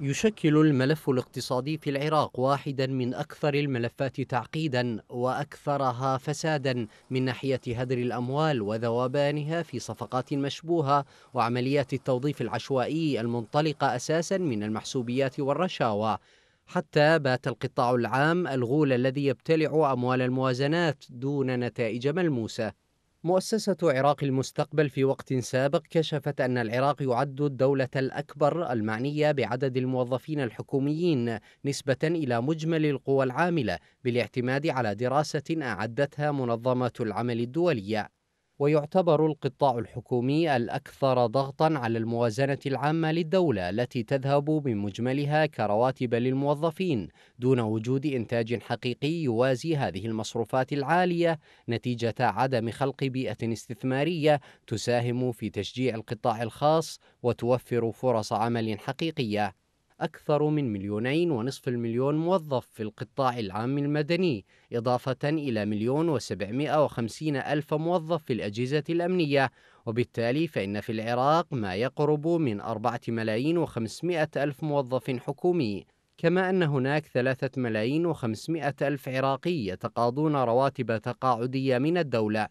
يشكل الملف الاقتصادي في العراق واحدا من أكثر الملفات تعقيدا وأكثرها فسادا من ناحية هدر الأموال وذوبانها في صفقات مشبوهة وعمليات التوظيف العشوائي المنطلقة أساسا من المحسوبيات والرشاوى حتى بات القطاع العام الغول الذي يبتلع أموال الموازنات دون نتائج ملموسة مؤسسة عراق المستقبل في وقت سابق كشفت أن العراق يعد الدولة الأكبر المعنية بعدد الموظفين الحكوميين نسبة إلى مجمل القوى العاملة بالاعتماد على دراسة أعدتها منظمة العمل الدولية ويعتبر القطاع الحكومي الأكثر ضغطًا على الموازنة العامة للدولة التي تذهب بمجملها كرواتب للموظفين دون وجود إنتاج حقيقي يوازي هذه المصروفات العالية نتيجة عدم خلق بيئة استثمارية تساهم في تشجيع القطاع الخاص وتوفر فرص عمل حقيقية أكثر من مليونين ونصف المليون موظف في القطاع العام المدني إضافة إلى مليون وسبعمائة وخمسين ألف موظف في الأجهزة الأمنية وبالتالي فإن في العراق ما يقرب من أربعة ملايين وخمسمائة ألف موظف حكومي كما أن هناك ثلاثة ملايين وخمسمائة ألف عراقي يتقاضون رواتب تقاعدية من الدولة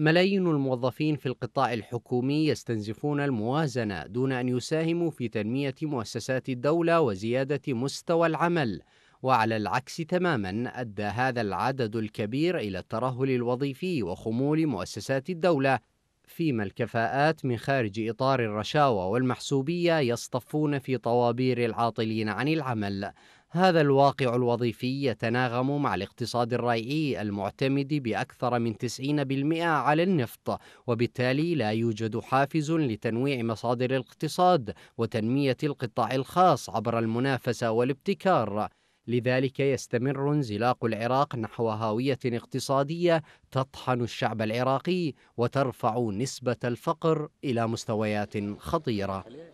ملايين الموظفين في القطاع الحكومي يستنزفون الموازنة دون أن يساهموا في تنمية مؤسسات الدولة وزيادة مستوى العمل، وعلى العكس تماما أدى هذا العدد الكبير إلى الترهل الوظيفي وخمول مؤسسات الدولة، فيما الكفاءات من خارج إطار الرشاوى والمحسوبية يصطفون في طوابير العاطلين عن العمل، هذا الواقع الوظيفي يتناغم مع الاقتصاد الريعي المعتمد بأكثر من 90% على النفط وبالتالي لا يوجد حافز لتنويع مصادر الاقتصاد وتنمية القطاع الخاص عبر المنافسة والابتكار لذلك يستمر انزلاق العراق نحو هاوية اقتصادية تطحن الشعب العراقي وترفع نسبة الفقر إلى مستويات خطيرة